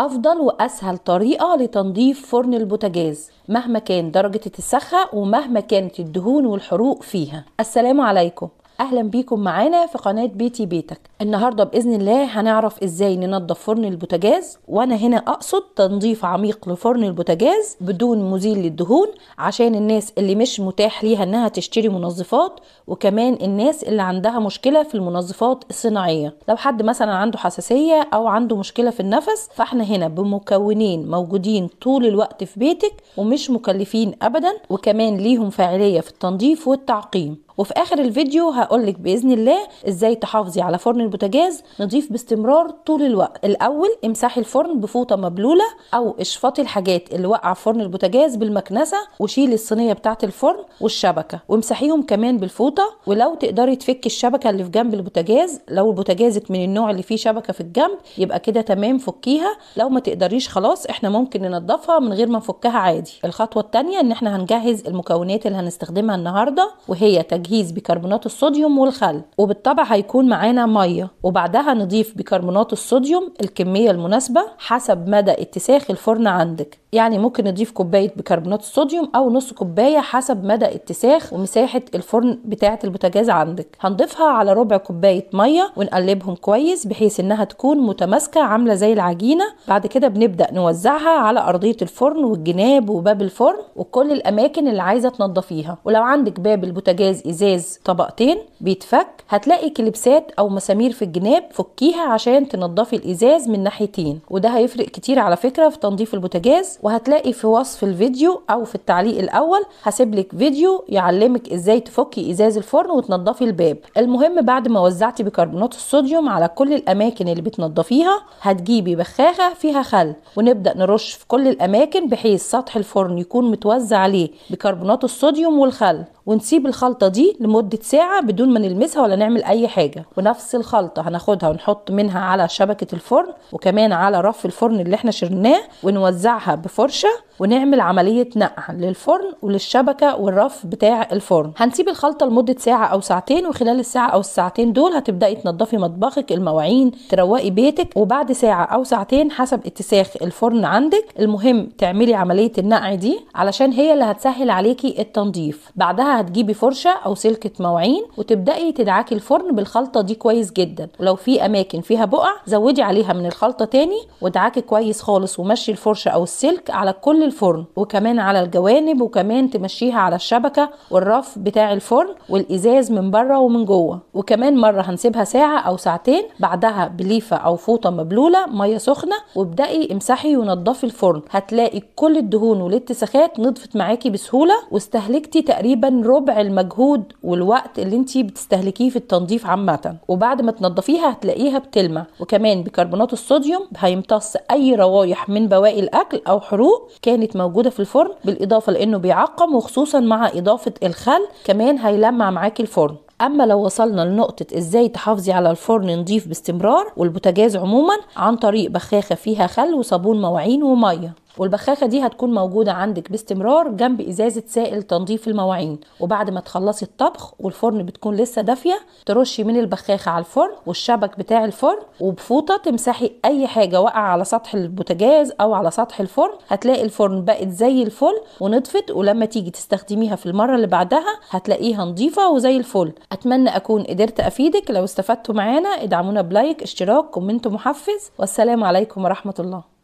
أفضل وأسهل طريقة لتنظيف فرن البوتاجاز مهما كان درجة التسخة ومهما كانت الدهون والحروق فيها السلام عليكم اهلا بيكم معانا في قناه بيتي بيتك النهارده باذن الله هنعرف ازاي ننظف فرن البوتاجاز وانا هنا اقصد تنظيف عميق لفرن البوتاجاز بدون مزيل للدهون عشان الناس اللي مش متاح ليها انها تشتري منظفات وكمان الناس اللي عندها مشكله في المنظفات الصناعيه لو حد مثلا عنده حساسيه او عنده مشكله في النفس فاحنا هنا بمكونين موجودين طول الوقت في بيتك ومش مكلفين ابدا وكمان ليهم فاعليه في التنظيف والتعقيم وفي اخر الفيديو هقولك باذن الله ازاي تحافظي على فرن البوتاجاز نضيف باستمرار طول الوقت الاول امسحي الفرن بفوطه مبلوله او اشفطي الحاجات اللي واقعه في فرن البوتاجاز بالمكنسه وشيلي الصينيه بتاعه الفرن والشبكه وامسحيهم كمان بالفوطه ولو تقدري تفكي الشبكه اللي في جنب البوتاجاز لو بوتاجازك من النوع اللي فيه شبكه في الجنب يبقى كده تمام فكيها لو ما تقدريش خلاص احنا ممكن ننضفها من غير ما نفكها عادي الخطوه الثانيه ان احنا هنجهز المكونات اللي هنستخدمها النهارده وهي تجهيز تجهيز بيكربونات الصوديوم والخل وبالطبع هيكون معانا ميه وبعدها نضيف بيكربونات الصوديوم الكميه المناسبه حسب مدى اتساخ الفرن عندك يعني ممكن نضيف كوبايه بيكربونات الصوديوم او نص كوبايه حسب مدى اتساخ ومساحه الفرن بتاعه البوتاجاز عندك هنضيفها على ربع كوبايه ميه ونقلبهم كويس بحيث انها تكون متماسكه عامله زي العجينه بعد كده بنبدا نوزعها على ارضيه الفرن والجناب وباب الفرن وكل الاماكن اللي عايزه تنضفيها ولو عندك باب البوتاجاز ازاز طبقتين بيتفك هتلاقي كلبسات او مسامير في الجناب فكيها عشان تنضفي الازاز من ناحيتين وده هيفرق كتير على فكره في تنظيف البوتاجاز وهتلاقي في وصف الفيديو او في التعليق الاول هسيب لك فيديو يعلمك ازاي تفكي ازاز الفرن وتنضفي الباب المهم بعد ما وزعتي بيكربونات الصوديوم على كل الاماكن اللي بتنضفيها هتجيبي بخاخه فيها خل ونبدا نرش في كل الاماكن بحيث سطح الفرن يكون متوزع عليه بيكربونات الصوديوم والخل ونسيب الخلطه دي دي لمده ساعه بدون ما نلمسها ولا نعمل اي حاجه ونفس الخلطه هناخدها ونحط منها على شبكه الفرن وكمان على رف الفرن اللي احنا شرناه ونوزعها بفرشه ونعمل عملية نقع للفرن وللشبكة والرف بتاع الفرن هنسيب الخلطة لمدة ساعة أو ساعتين وخلال الساعة أو الساعتين دول هتبدأي تنضفي مطبخك المواعين تروقي بيتك وبعد ساعة أو ساعتين حسب اتساخ الفرن عندك المهم تعملي عملية النقع دي علشان هي اللي هتسهل عليكي التنظيف بعدها هتجيبي فرشة أو سلكة مواعين وتبدأي تدعكي الفرن بالخلطة دي كويس جدا ولو في أماكن فيها بقع زودي عليها من الخلطة تاني وادعكي كويس خالص ومشي الفرشة أو السلك على كل الفرن وكمان على الجوانب وكمان تمشيها على الشبكه والرف بتاع الفرن والازاز من بره ومن جوه وكمان مره هنسيبها ساعه او ساعتين بعدها بليفه او فوطه مبلوله ميه سخنه وابداي امسحي ونضفي الفرن هتلاقي كل الدهون والاتساخات نضفت معاكي بسهوله واستهلكتي تقريبا ربع المجهود والوقت اللي انت بتستهلكيه في التنظيف عامه وبعد ما تنضفيها هتلاقيها بتلمع وكمان بكربونات الصوديوم هيمتص اي روايح من بواقي الاكل او حروق كان كانت موجوده في الفرن بالاضافه لانه بيعقم وخصوصا مع اضافه الخل كمان هيلمع معاكي الفرن اما لو وصلنا لنقطه ازاي تحافظي على الفرن نضيف باستمرار والبوتاجاز عموما عن طريق بخاخه فيها خل وصابون مواعين وميه والبخاخه دي هتكون موجوده عندك باستمرار جنب ازازه سائل تنظيف المواعين وبعد ما تخلصي الطبخ والفرن بتكون لسه دافيه ترشي من البخاخه على الفرن والشبك بتاع الفرن وبفوطه تمسحي اي حاجه واقعه على سطح البوتاجاز او على سطح الفرن هتلاقي الفرن بقت زي الفل ونضفت ولما تيجي تستخدميها في المره اللي بعدها هتلاقيها نظيفه وزي الفل اتمنى اكون قدرت افيدك لو استفدتوا معانا ادعمونا بلايك اشتراك كومنت محفز والسلام عليكم ورحمه الله